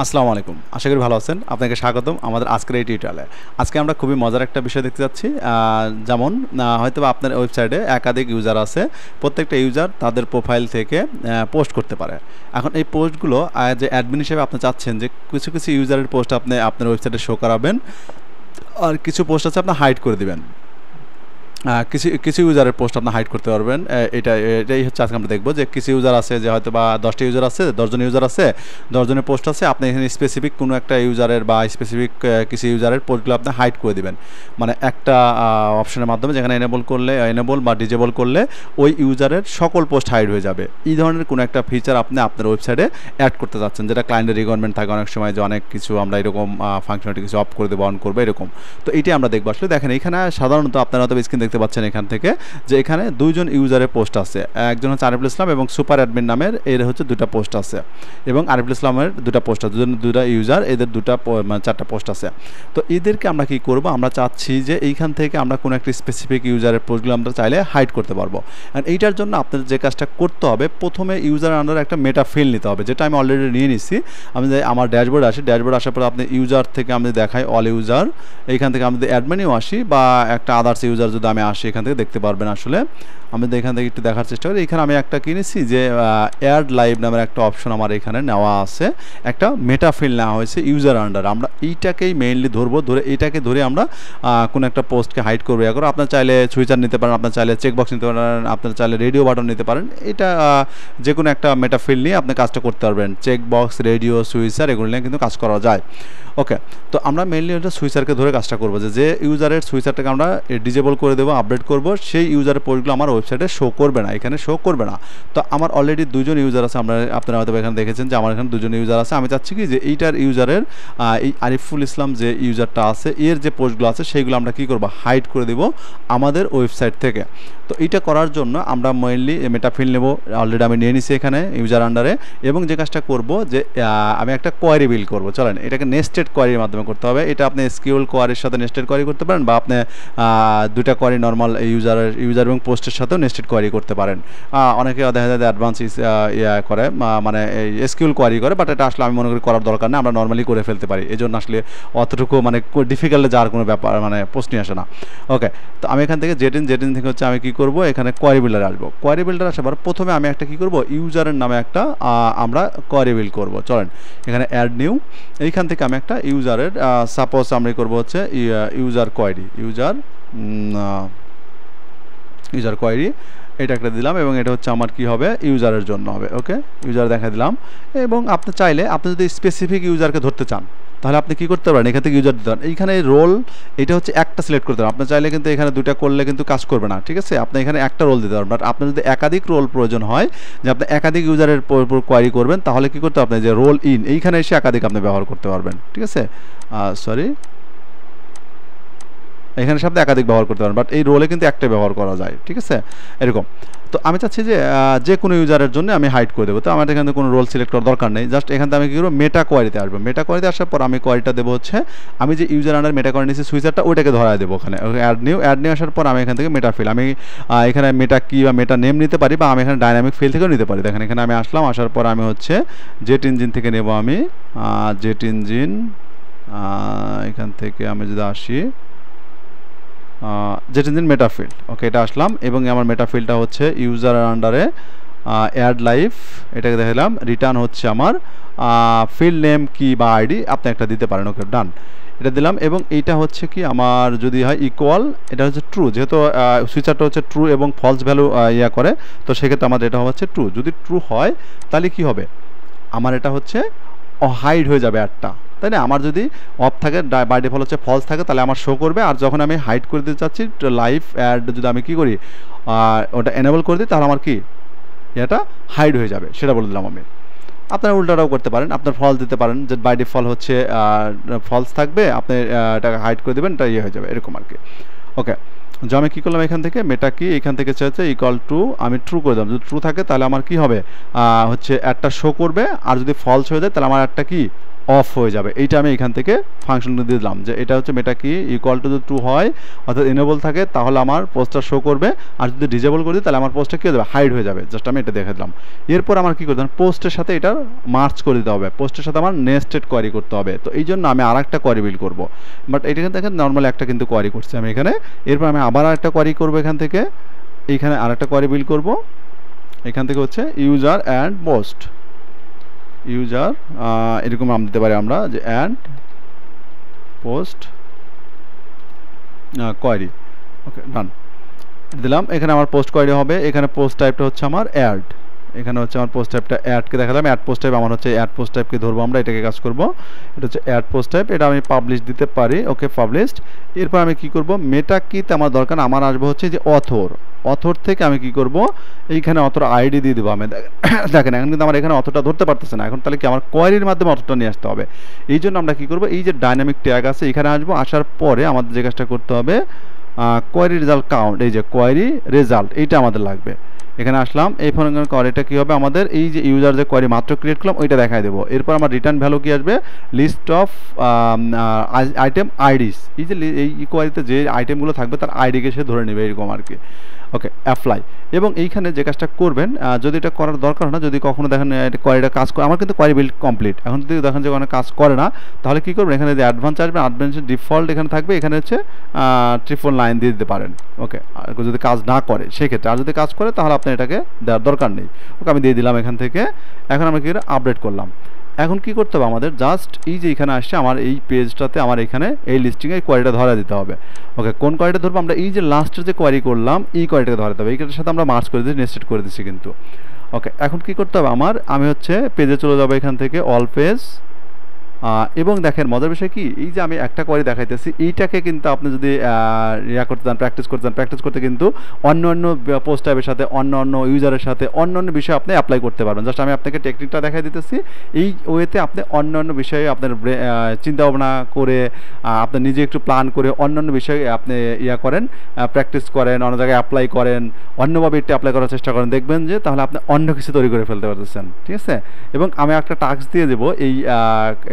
আসসালামু আলাইকুম আশা করি ভালো আছেন আপনাকে স্বাগতম আমাদের আজকের এই টিউটালে আজকে আমরা খুবই মজার একটা বিষয় দেখতে যাচ্ছি যেমন হয়তো আপনার ওয়েবসাইটে একাধিক ইউজার আছে প্রত্যেকটা ইউজার তাদের প্রোফাইল থেকে পোস্ট করতে পারে এখন এই পোস্টগুলো যে অ্যাডমিন হিসেবে আপনি চাচ্ছেন যে কিছু কিছু ইউজারের পোস্ট আপনি আপনার ওয়েবসাইটে শো করাবেন আর কিছু পোস্ট আছে আপনি হাইড করে দেবেন কিছু কিছু ইউজারের পোস্ট আপনি হাইড করতে পারবেন এটা এটাই হচ্ছে আজকে আমরা দেখবো যে কিছু ইউজার আছে যে হয়তো বা দশটা ইউজার আছে দশজন ইউজার আছে দশজনের পোস্ট আছে আপনি এখানে স্পেসিফিক কোনো একটা ইউজারের বা স্পেসিফিক কিছু ইউজারের পোস্টগুলো আপনি হাইড করে দেবেন মানে একটা অপশনের মাধ্যমে যেখানে এনেবল করলে এনেবল বা ডিজেবল করলে ওই ইউজারের সকল পোস্ট হাইড হয়ে যাবে এই ধরনের কোনো একটা ফিচার আপনি আপনার ওয়েবসাইটে অ্যাড করতে চাচ্ছেন যেটা ক্লায়েন্টের রিকোয়ারমেন্ট থাকে অনেক সময় যে অনেক কিছু আমরা এরকম ফাংশনটি কিছু অফ করে দেবো অন করবো এরকম তো এটাই আমরা দেখবো আসলে দেখেন এখানে সাধারণত আপনারা হয়তো স্ক্রিন দেখতে পাচ্ছেন এখান থেকে যে এখানে দুইজন ইউজারের পোস্ট আছে একজন হচ্ছে আরিফুল ইসলাম এবং সুপার অ্যাডমিন নামের এর হচ্ছে দুটা পোস্ট আছে এবং আরিফুল ইসলামের দুটা পোস্ট আছে দুজন দুটা ইউজার এদের দুটা মানে চারটা পোস্ট আছে তো এদেরকে আমরা কি করব আমরা চাচ্ছি যে এইখান থেকে আমরা কোনো একটা স্পেসিফিক ইউজারের পোস্টগুলো আমরা চাইলে হাইড করতে পারবো অ্যান্ড এইটার জন্য আপনাদের যে কাজটা করতে হবে প্রথমে ইউজার আন্ডার একটা মেটা ফিল নিতে হবে যেটা আমি অলরেডি নিয়ে নিছি আমি আমার ড্যাশবোর্ড আসি ড্যাশবোর্ড আসার পর আপনি ইউজার থেকে আমি দেখাই অল ইউজার এইখান থেকে আমাদের অ্যাডমিনেও আসি বা একটা আদার্স ইউজার যদি আমি আসে এখান থেকে দেখতে পারবেন আসলে আমি তো এখান থেকে একটু দেখার চেষ্টা করি এখানে আমি একটা কিনেছি যে এয়ার লাইভ নামের একটা অপশন আমার এখানে নেওয়া আছে একটা মেটাফিল নেওয়া হয়েছে ইউজার আন্ডার আমরা এইটাকেই মেইনলি ধরবো ধরে এইটাকে ধরে আমরা কোনো একটা পোস্টকে হাইড করবো এখন আপনার চাইলে সুইচার নিতে পারেন আপনার চাইলে চেকবক্স নিতে পারেন আপনার চাইলে রেডিও বাটন নিতে পারেন এটা যে কোনো একটা মেটাফিল নিয়ে আপনি কাজটা করতে পারবেন চেকবক্স রেডিও সুইচার এগুলো নিয়ে কিন্তু কাজ করা যায় ওকে তো আমরা মেনলি ওটা সুইচারকে ধরে কাজটা করবো যে ইউজারের সুইচারটাকে আমরা ডিজেবল করে দেবো আপডেট করবো সেই ইউজারের পোস্টগুলো আমার ওয়েবসাইটে শো করবে না এখানে শো করবে না তো আমার অলরেডি দুজন ইউজার আছে আমরা আপনারা হয়তো এখানে দেখেছেন যে আমার এখানে দুজন ইউজার আছে আমি চাচ্ছি কি যে এইটার ইউজারের এই আরিফুল ইসলাম যে ইউজারটা আছে এর যে পোস্টগুলো আছে সেইগুলো আমরা কি করব হাইড করে দেব আমাদের ওয়েবসাইট থেকে তো এইটা করার জন্য আমরা মেইনলি মেটাফিল নেব অলরেডি আমি নিয়ে নিছি এখানে ইউজার আন্ডারে এবং যে কাজটা করব যে আমি একটা কোয়ারি বিল করব চলেন এটাকে নেস্টেড কোয়ারির মাধ্যমে করতে হবে এটা আপনি স্কিউল কোয়ারির সাথে নেস্টেড কোয়ারি করতে পারেন বা আপনি দুটা কোয়ারি নর্মাল ইউজারের ইউজার এবং পোস্টের সাথে সাথেও নেস্টেড কোয়ারি করতে পারেন অনেকে দেখা যায় অ্যাডভান্স ইয়া করে মানে স্কিউল কোয়ারি করে বাট এটা আসলে আমি মনে করি করার দরকার নেই আমরা নর্মালি করে ফেলতে পারি এই জন্য আসলে অতটুকু মানে ডিফিকাল্টে যাওয়ার কোনো ব্যাপার মানে প্রশ্নই আসে না ওকে তো আমি এখান থেকে জেটিন জেটিন থেকে হচ্ছে আমি কী করব এখানে কোয়ারি বিল্ডার আসবো কোয়ারি বিল্ডার আসার পর প্রথমে আমি একটা কী করব ইউজারের নামে একটা আমরা কোয়ারি বিল্ড করবো চলেন এখানে অ্যাড নিউ এইখান থেকে আমি একটা ইউজারের সাপোজ আমি করবো হচ্ছে user query user user query এটা একটা দিলাম এবং এটা হচ্ছে আমার কি হবে ইউজারের জন্য হবে ওকে ইউজার দেখা দিলাম এবং আপনি চাইলে আপনি যদি স্পেসিফিক ইউজারকে ধরতে চান তাহলে আপনি কি করতে পারেন এখান থেকে ইউজার দিতে পারেন এইখানে রোল এটা হচ্ছে একটা সিলেক্ট করতে পারেন আপনি চাইলে কিন্তু এখানে দুটা করলে কিন্তু কাজ করবে না ঠিক আছে আপনি এখানে একটা রোল দিতে পারেন বাট আপনি যদি একাধিক রোল প্রয়োজন হয় যে আপনি একাধিক ইউজারের কোয়ারি করবেন তাহলে কি করতে আপনি যে রোল ইন এইখানে এসে একাধিক আপনি ব্যবহার করতে পারবেন ঠিক আছে সরি এখানে শব্দ একাধিক ব্যবহার করতে পারেন বাট এই রোলে কিন্তু একটা ব্যবহার করা যায় ঠিক আছে এরকম তো আমি চাচ্ছি যে যে কোনো ইউজারের জন্য আমি হাইট করে দেবো তো আমার এখানে কোনো রোল সিলেক্ট করার দরকার নেই জাস্ট এখান থেকে আমি কী করবো মেটা কোয়ারিতে আসবো মেটা কোয়ারিতে আসার পর আমি কোয়ারিটা দেবো হচ্ছে আমি যে ইউজার আন্ডার মেটা কোয়ারি নিয়েছি সুইচারটা ওইটাকে ধরায় দেবো ওখানে অ্যাড নিউ অ্যাড নিয়ে আসার পর আমি এখান থেকে মেটা ফিল আমি এখানে মেটা কি বা মেটা নেম নিতে পারি বা আমি এখানে ডাইনামিক ফিল থেকেও নিতে পারি দেখেন এখানে আমি আসলাম আসার পর আমি হচ্ছে জেট ইঞ্জিন থেকে নেব আমি জেট ইঞ্জিন এখান থেকে আমি যদি আসি যেটা দিন মেটাফিল্ড ওকে এটা আসলাম এবং আমার মেটাফিল্ডটা হচ্ছে ইউজার আন্ডারে অ্যাড লাইফ এটাকে দেখালাম রিটার্ন হচ্ছে আমার ফিল্ড নেম কি বা আইডি আপনি একটা দিতে পারেন ওকে ডান এটা দিলাম এবং এইটা হচ্ছে কি আমার যদি হয় ইকুয়াল এটা হচ্ছে ট্রু যেহেতু সুইচারটা হচ্ছে ট্রু এবং ফলস ভ্যালু ইয়া করে তো সেক্ষেত্রে আমাদের এটা হচ্ছে ট্রু যদি ট্রু হয় তাহলে কি হবে আমার এটা হচ্ছে হাইড হয়ে যাবে অ্যাডটা তাই না আমার যদি অফ থাকে বাই ডিফল হচ্ছে ফলস থাকে তাহলে আমার শো করবে আর যখন আমি হাইড করে দিতে চাচ্ছি লাইভ অ্যাড যদি আমি কি করি ওটা এনেবল করে দিই তাহলে আমার কি এটা হাইড হয়ে যাবে সেটা বলে দিলাম আমি আপনারা উল্টাটাও করতে পারেন আপনার ফল দিতে পারেন যে বাই ডিফল হচ্ছে ফলস থাকবে আপনি এটাকে হাইড করে দেবেন এটা ইয়ে হয়ে যাবে এরকম আর কি ওকে যে আমি কী করলাম এখান থেকে মেটা কি এখান থেকে চাইছে ইকুয়াল টু আমি ট্রু করে দিলাম যদি ট্রু থাকে তাহলে আমার কি হবে হচ্ছে একটা শো করবে আর যদি ফলস হয়ে যায় তাহলে আমার একটা কি অফ হয়ে যাবে এইটা আমি এখান থেকে ফাংশনটা দিয়ে দিলাম যে এটা হচ্ছে মেটা কি ইকুয়াল টু টু হয় অর্থাৎ এনেবল থাকে তাহলে আমার পোস্টটা শো করবে আর যদি ডিজেবল করে দিই তাহলে আমার পোস্টটা কী হয়ে যাবে হাইড হয়ে যাবে জাস্ট আমি এটা দেখে দিলাম এরপর আমার কী করতে হবে পোস্টের সাথে এটার মার্চ করে দিতে হবে পোস্টের সাথে আমার নেস্টেড কোয়ারি করতে হবে তো এই জন্য আমি আর একটা কোয়ারি বিল করবো বাট এটা কিন্তু দেখেন নর্মাল একটা কিন্তু কোয়ারি করছি আমি এখানে এরপর আমি আবার আরেকটা কোয়ারি করবো এখান থেকে এইখানে আরেকটা কোয়ারি বিল করবো এখান থেকে হচ্ছে ইউজার অ্যান্ড পোস্ট ইউজার এরকম নাম দিতে পারি আমরা যে and post query okay done দিলাম এখানে আমার পোস্ট কোয়ারি হবে এখানে পোস্ট টাইপটা হচ্ছে আমার অ্যাড এখানে হচ্ছে আমার পোস্ট টাইপটা অ্যাডকে দেখালাম অ্যাড পোস্ট টাইপ আমার হচ্ছে অ্যাড পোস্ট টাইপকে ধরবো আমরা এটাকে কাজ করব এটা হচ্ছে অ্যাড পোস্ট টাইপ এটা আমি পাবলিশ দিতে পারি ওকে পাবলিশড এরপর আমি কি করব মেটা কি আমার দরকার আমার আসবো হচ্ছে যে অথর অথর থেকে আমি কি করব এইখানে অথর আইডি দিয়ে দেবো আমি দেখেন এখন কিন্তু আমার এখানে অথরটা ধরতে পারতেছে না এখন তাহলে কি আমার কোয়ারির মাধ্যমে অথরটা নিয়ে আসতে হবে এই জন্য আমরা কি করব এই যে ডাইনামিক ট্যাগ আছে এখানে আসবো আসার পরে আমাদের যে কাজটা করতে হবে কোয়ারি রেজাল্ট কাউন্ট এই যে কোয়ারি রেজাল্ট এইটা আমাদের লাগবে এখানে আসলাম এই ফোন কোয়ারিটা কী হবে আমাদের এই যে ইউজার যে কোয়ারি মাত্র ক্রিয়েট করলাম ওইটা দেখাই দেবো এরপর আমার রিটার্ন ভ্যালু কী আসবে লিস্ট অফ আইটেম আইডিস এই যে এই কোয়ারিতে যে আইটেমগুলো থাকবে তার আইডিকে সে ধরে নেবে এরকম আর কি ওকে অ্যাপ্লাই এবং এইখানে যে কাজটা করবেন যদি এটা করার দরকার হয় না যদি কখনো দেখেন কোয়ারিটা কাজ করে আমার কিন্তু কোয়ারি বিল্ড কমপ্লিট এখন যদি দেখেন যে কোনো কাজ করে না তাহলে কী করবেন এখানে যে অ্যাডভান্স আসবেন অ্যাডভান্স ডিফল্ট এখানে থাকবে এখানে হচ্ছে ট্রিপল লাইন দিয়ে দিতে পারেন ওকে আর যদি কাজ না করে সেক্ষেত্রে আর যদি কাজ করে তাহলে আপনার এটাকে দেওয়ার দরকার নেই ওকে আমি দিয়ে দিলাম এখান থেকে এখন আমরা কী করে আপডেট করলাম এখন কি করতে হবে আমাদের জাস্ট এই যে এখানে আসছে আমার এই পেজটাতে আমার এখানে এই লিস্টিংয়ে এই কোয়ারিটা ধরা দিতে হবে ওকে কোন কোয়ারিটা ধরবো আমরা এই যে লাস্টের যে কোয়ারি করলাম এই কোয়ারিটাকে ধরাতে হবে এইটার সাথে আমরা মার্চ করে দিচ্ছি নেস্টেড করে দিচ্ছি কিন্তু ওকে এখন কি করতে হবে আমার আমি হচ্ছে পেজে চলে যাবো এখান থেকে অল পেজ এবং দেখেন মজার বিষয় কি এই যে আমি একটা কোয়ারি দেখাইতেছি এইটাকে কিন্তু আপনি যদি ইয়া করতে চান প্র্যাকটিস করতে চান প্র্যাকটিস করতে কিন্তু অন্য অন্য পোস্ট টাইপের সাথে অন্য অন্য ইউজারের সাথে অন্য অন্য বিষয়ে আপনি অ্যাপ্লাই করতে পারবেন জাস্ট আমি আপনাকে টেকনিকটা দেখাই দিতেছি এই ওয়েতে আপনি অন্য অন্য বিষয়ে আপনার চিন্তা ভাবনা করে আপনি নিজে একটু প্ল্যান করে অন্য অন্য বিষয়ে আপনি ইয়া করেন প্র্যাকটিস করেন অন্য জায়গায় অ্যাপ্লাই করেন অন্যভাবে একটু অ্যাপ্লাই করার চেষ্টা করেন দেখবেন যে তাহলে আপনি অন্য কিছু তৈরি করে ফেলতে পারতেছেন ঠিক আছে এবং আমি একটা টাস্ক দিয়ে দেবো এই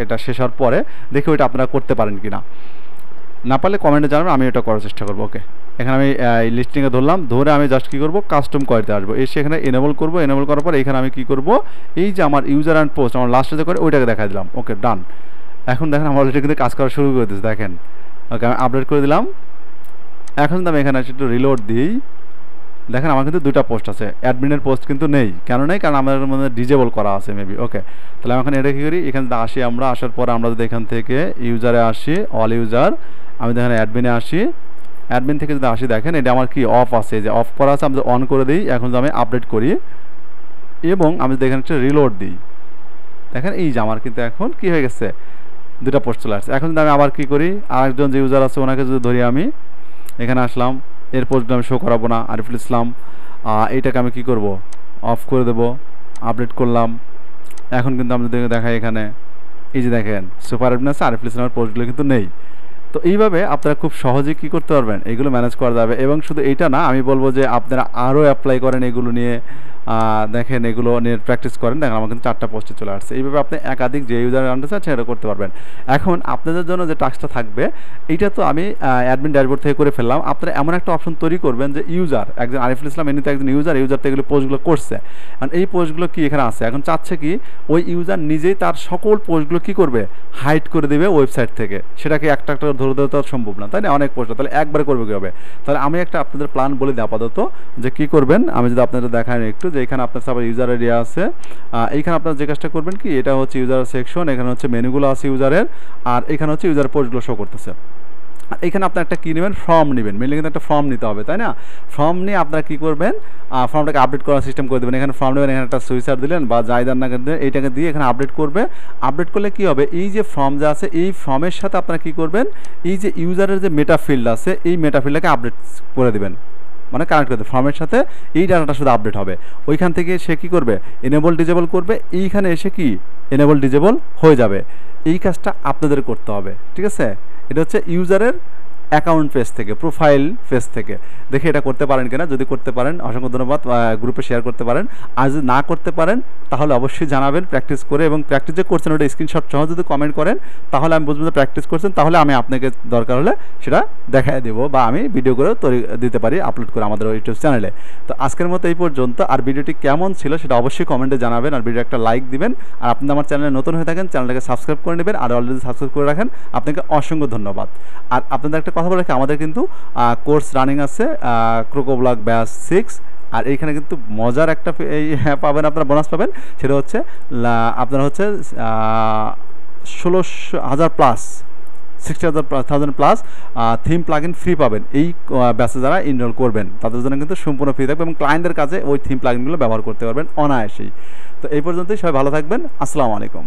এটা শেষ হওয়ার পরে দেখি ওইটা আপনারা করতে পারেন কি না না পারলে কমেন্টে জানাবেন আমি ওটা করার চেষ্টা করবো ওকে এখানে আমি এই লিস্টিংয়ে ধরলাম ধরে আমি জাস্ট কী করবো কাস্টম করতে আসবো এসে এখানে এনেবল করবো এনেবল করার পর এখানে আমি কী করবো এই যে আমার ইউজার অ্যান্ড পোস্ট আমার লাস্টে যে করে ওইটাকে দেখা দিলাম ওকে ডান এখন দেখেন আমার অলরেডি কিন্তু কাজ করা শুরু করে দিয়েছে দেখেন ওকে আমি আপডেট করে দিলাম এখন আমি এখানে একটু রিলোড দিই দেখেন আমার কিন্তু দুটা পোস্ট আছে অ্যাডমিনের পোস্ট কিন্তু নেই কেন নেই কারণ আমাদের মধ্যে ডিজেবল করা আছে মেবি ওকে তাহলে আমি এখন এটা কী করি এখান থেকে আসি আমরা আসার পর আমরা যদি এখান থেকে ইউজারে আসি অল ইউজার আমি দেখেন অ্যাডমিনে আসি অ্যাডমিন থেকে যদি আসি দেখেন এটা আমার কি অফ আছে যে অফ করা আছে আমি অন করে দিই এখন যদি আমি আপডেট করি এবং আমি যদি এখানে একটা রিলোড দিই দেখেন এই যে আমার কিন্তু এখন কি হয়ে গেছে দুটা পোস্ট চলে আসছে এখন যদি আমি আবার কি করি আরেকজন যে ইউজার আছে ওনাকে যদি ধরি আমি এখানে আসলাম এর পোস্টগুলো আমি শো করাবো না আরিফুল ইসলাম এইটাকে আমি কি করব অফ করে দেব আপডেট করলাম এখন কিন্তু আমাদের দেখাই এখানে এই যে দেখেন সুপার অ্যাডমিনাস আরিফুল ইসলামের পোস্টগুলো কিন্তু নেই তো এইভাবে আপনারা খুব সহজে কি করতে পারবেন এগুলো ম্যানেজ করা যাবে এবং শুধু এইটা না আমি বলবো যে আপনারা আরও অ্যাপ্লাই করেন এগুলো নিয়ে দেখেন এগুলো নিয়ে প্র্যাকটিস করেন দেখেন আমার কিন্তু চারটা পোস্টে চলে আসছে এইভাবে আপনি একাধিক যে ইউজার অ্যাকাউন্ট আছে সেটা করতে পারবেন এখন আপনাদের জন্য যে টাস্কটা থাকবে এইটা তো আমি অ্যাডমিন ড্যাশবোর্ড থেকে করে ফেললাম আপনারা এমন একটা অপশন তৈরি করবেন যে ইউজার একজন আরিফুল ইসলাম এমনিতে একজন ইউজার ইউজার তো এগুলো পোস্টগুলো করছে কারণ এই পোস্টগুলো কি এখানে আছে এখন চাচ্ছে কি ওই ইউজার নিজেই তার সকল পোস্টগুলো কি করবে হাইড করে দেবে ওয়েবসাইট থেকে সেটাকে একটা একটা ধরে দেওয়া তো সম্ভব না তাই না অনেক পোস্ট তাহলে একবারে করবে কী হবে তাহলে আমি একটা আপনাদের প্ল্যান বলে দিই আপাতত যে কি করবেন আমি যদি আপনাদের দেখাই একটু যে এখানে আপনার সবার ইউজার এরিয়া আছে এইখানে আপনার যে কাজটা করবেন কি এটা হচ্ছে ইউজার সেকশন এখানে হচ্ছে মেনুগুলো আছে ইউজারের আর এখানে হচ্ছে ইউজার পোস্টগুলো শো করতেছে এখানে আপনার একটা কী নেবেন ফর্ম নেবেন মেনলি কিন্তু একটা ফর্ম নিতে হবে তাই না ফর্ম নিয়ে আপনারা কী করবেন ফর্মটাকে আপডেট করার সিস্টেম করে দেবেন এখানে ফর্ম নেবেন এখানে একটা সুইসার দিলেন বা জায়দার না এইটাকে দিয়ে এখানে আপডেট করবে আপডেট করলে কি হবে এই যে ফর্ম যা আছে এই ফর্মের সাথে আপনারা কী করবেন এই যে ইউজারের যে মেটা ফিল্ড আছে এই মেটা ফিল্ডটাকে আপডেট করে দেবেন মানে কানেক্ট করতে ফর্মের সাথে এই ডাটাটা শুধু আপডেট হবে ওইখান থেকে সে কী করবে এনেবল ডিজেবল করবে এইখানে এসে কি এনেবল ডিজেবল হয়ে যাবে এই কাজটা আপনাদের করতে হবে ঠিক আছে এটা হচ্ছে ইউজারের অ্যাকাউন্ট পেজ থেকে প্রোফাইল পেজ থেকে দেখে এটা করতে পারেন কিনা যদি করতে পারেন অসংখ্য ধন্যবাদ গ্রুপে শেয়ার করতে পারেন আর যদি না করতে পারেন তাহলে অবশ্যই জানাবেন প্র্যাকটিস করে এবং প্র্যাকটিস যে করছেন ওটা স্ক্রিনশট সহ যদি কমেন্ট করেন তাহলে আমি বুঝবো প্র্যাকটিস করছেন তাহলে আমি আপনাকে দরকার হলে সেটা দেখায় দেবো বা আমি ভিডিও করেও তৈরি দিতে পারি আপলোড করে আমাদের ইউটিউব চ্যানেলে তো আজকের মতো এই পর্যন্ত আর ভিডিওটি কেমন ছিল সেটা অবশ্যই কমেন্টে জানাবেন আর ভিডিও একটা লাইক দিবেন আর আপনি আমার চ্যানেলে নতুন হয়ে থাকেন চ্যানেলটাকে সাবস্ক্রাইব করে নেবেন আর অলরেডি সাবস্ক্রাইব করে রাখেন আপনাকে অসংখ্য ধন্যবাদ আর আপনাদের একটা কথা বলে আমাদের কিন্তু কোর্স রানিং আছে ক্রোকোব্লক ব্যাস সিক্স আর এইখানে কিন্তু মজার একটা এই হ্যাঁ, পাবেন আপনারা বোনাস পাবেন সেটা হচ্ছে আপনার হচ্ছে ষোলোশো হাজার প্লাস সিক্সটি হাজার thousand plus theme plugin free পাবেন এই ব্যাচে যারা ইনরোল করবেন তাদের জন্য কিন্তু সম্পূর্ণ ফ্রি থাকবে এবং ক্লায়েন্টের কাছে ওই থিম প্লাগিনগুলো ব্যবহার করতে পারবেন অনায়াসেই তো এই পর্যন্তই সবাই ভালো থাকবেন আসসালামু আলাইকুম